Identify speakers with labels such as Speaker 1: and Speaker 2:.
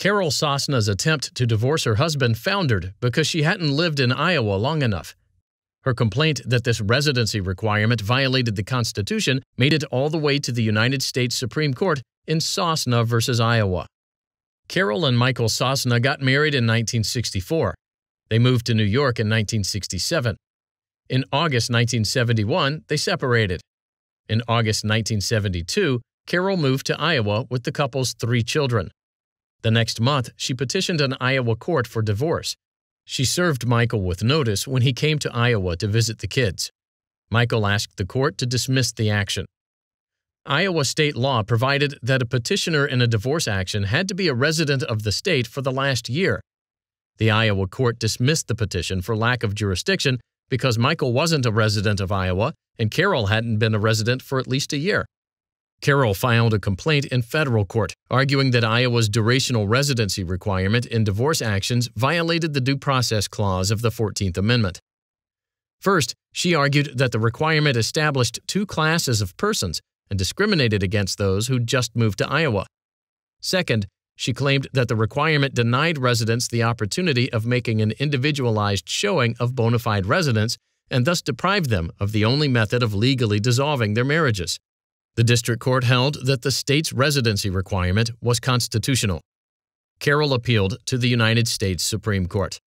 Speaker 1: Carol Sosna's attempt to divorce her husband foundered because she hadn't lived in Iowa long enough. Her complaint that this residency requirement violated the Constitution made it all the way to the United States Supreme Court in Sosna versus Iowa. Carol and Michael Sosna got married in 1964. They moved to New York in 1967. In August 1971, they separated. In August 1972, Carol moved to Iowa with the couple's three children. The next month, she petitioned an Iowa court for divorce. She served Michael with notice when he came to Iowa to visit the kids. Michael asked the court to dismiss the action. Iowa state law provided that a petitioner in a divorce action had to be a resident of the state for the last year. The Iowa court dismissed the petition for lack of jurisdiction because Michael wasn't a resident of Iowa and Carol hadn't been a resident for at least a year. Carroll filed a complaint in federal court, arguing that Iowa's durational residency requirement in divorce actions violated the Due Process Clause of the 14th Amendment. First, she argued that the requirement established two classes of persons and discriminated against those who just moved to Iowa. Second, she claimed that the requirement denied residents the opportunity of making an individualized showing of bona fide residence and thus deprived them of the only method of legally dissolving their marriages. The district court held that the state's residency requirement was constitutional. Carroll appealed to the United States Supreme Court.